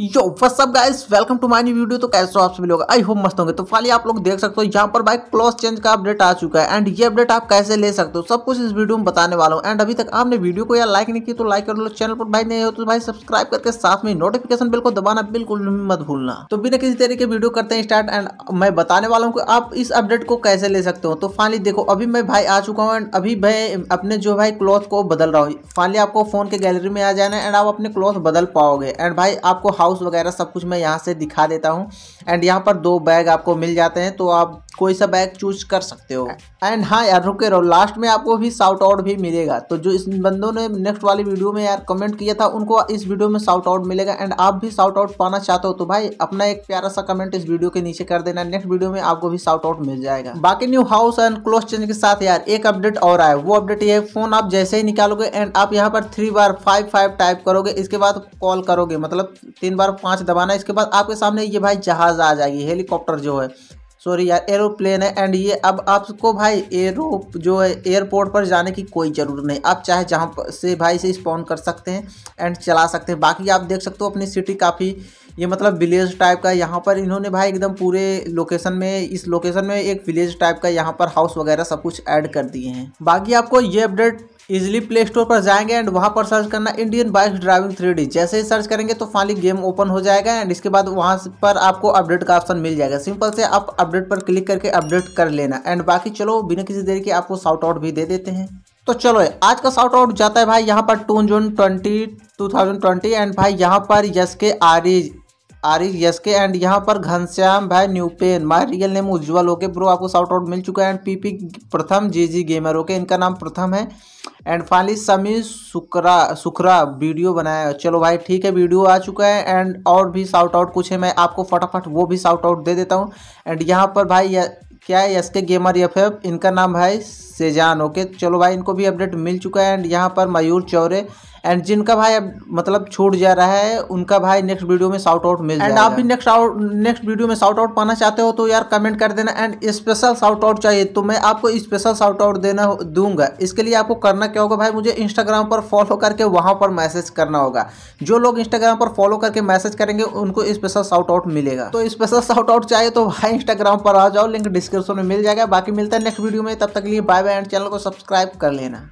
यो first सब guys welcome to my new video तो कैसे हो आप सभी लोग आई होप मस्त होंगे तो फाली आप लोग देख सकते हो यहाँ पर बाइक क्लॉस चेंज का अपडेट आ चुका है एंड ये अपडेट आप कैसे ले सकते हो सब कुछ इस वीडियो में बताने वाला हूँ एंड अभी तक आपने वीडियो को यार लाइक नहीं किया तो लाइक कर लो चैनल पर भाई नहीं हो तो भाई सब्सक्राइब करके साथ में नोटिफिकेशन बिल को दबाना बिल्कुल मत भूलना तो बिना किसी तरीके वीडियो करते हैं स्टार्ट एंड मैं बताने वाला हूँ कि आप इस अपडेट को कैसे ले सकते हो तो फाली देखो अभी मैं भाई आ चुका हूँ एंड अभी मैं अपने जो भाई क्लॉथ को बदल रहा हूँ फाली आपको फोन के गैलरी में आ जाना है एंड आप अपने क्लॉथ बदल पाओगे एंड भाई आपको हाउस वगैरह सब कुछ मैं यहाँ से दिखा देता हूँ एंड यहाँ पर दो बैग आपको मिल जाते हैं तो आप कोई सा बैग चूज कर सकते हो एंड हाँ।, हाँ यार रुके रहो लास्ट में आपको भी साउट आउट भी मिलेगा तो जो इस बंदों ने नेक्स्ट वाली वीडियो में यार कमेंट किया था उनको इस वीडियो में साउट आउट मिलेगा एंड आप भी साउट आउट पाना चाहते हो तो भाई अपना एक प्यारा सा कमेंट इस वीडियो के नीचे कर देना नेक्स्ट वीडियो में आपको भी साउट आउट मिल जाएगा बाकी new house and clothes change के साथ यार एक अपडेट और आया वो अपडेट ये फोन आप जैसे ही निकालोगे एंड आप यहाँ पर थ्री बार फाइव फाइव टाइप करोगे इसके बाद कॉल करोगे मतलब तीन बार पाँच दबाना इसके बाद आपके सामने ये भाई जहाज आ जाएगी हेलीकॉप्टर जो है सॉरी यार एरोप्लेन है एंड ये अब आपको भाई एरो जो है एयरपोर्ट पर जाने की कोई ज़रूरत नहीं आप चाहे जहाँ से भाई से स्पॉन कर सकते हैं एंड चला सकते हैं बाकी आप देख सकते हो अपनी सिटी काफ़ी ये मतलब विलेज टाइप का यहाँ पर इन्होंने भाई एकदम पूरे लोकेशन में इस लोकेशन में एक विलेज टाइप का यहाँ पर हाउस वगैरह सब कुछ ऐड कर दिए हैं बाकी आपको ये अपडेट इजिली प्ले स्टोर पर जाएंगे एंड वहाँ पर सर्च करना इंडियन बाइक ड्राइविंग थ्री जैसे ही सर्च करेंगे तो फाइनली गेम ओपन हो जाएगा एंड इसके बाद वहाँ पर आपको अपडेट का ऑप्शन मिल जाएगा सिंपल से आप अपडेट पर क्लिक करके अपडेट कर लेना एंड बाकी चलो बिना किसी देर के आपको साउट आउट भी दे देते हैं तो चलो आज का शॉर्ट आउट जाता है भाई यहाँ पर two June twenty two thousand twenty and भाई यहाँ पर यस के आरिज आरिफ यस के एंड यहाँ पर घनश्याम भाई न्यूपेन my real name Ujjwal okay bro आपको साउट आउट मिल चुका है एंड पीपी प्रथम जे जी गेमर ओके इनका नाम प्रथम है एंड फाइनली समीर सुकरा सुखरा वीडियो बनाया चलो भाई ठीक है वीडियो आ चुका है एंड और भी साउट आउट कुछ है मैं आपको फटाफट वो भी साउट आउट दे देता हूँ एंड यहाँ पर भाई क्या है एस के गेमर एफ इनका नाम है सेजान ओके चलो भाई इनको भी अपडेट मिल चुका है एंड यहाँ पर मयूर चौरे एंड जिनका भाई अब मतलब छूट जा रहा है उनका भाई नेक्स्ट वीडियो में शाउट आउट मिल एंड आप भी नेक्स्ट आउट नेक्स्ट वीडियो में शाउट आउट पाना चाहते हो तो यार कमेंट कर देना एंड स्पेशल शाउट आउट चाहिए तो मैं आपको स्पेशल शाउट आउट देना दूंगा इसके लिए आपको करना क्या होगा भाई मुझे इंस्टाग्राम पर फॉलो करके वहाँ पर मैसेज करना होगा जो लोग इंस्टाग्राम पर फॉलो करके मैसेज करेंगे उनको स्पेशल शाउट आउट मिलेगा तो स्पेशल शाउट आउट चाहिए तो भाई इंस्टाग्राम पर आ जाओ लिंक डिस्क्रिप्शन में मिल जाएगा बाकी मिलता है नेक्स्ट वीडियो में तब तक लिए बाय बाय एंड चैनल को सब्सक्राइब कर लेना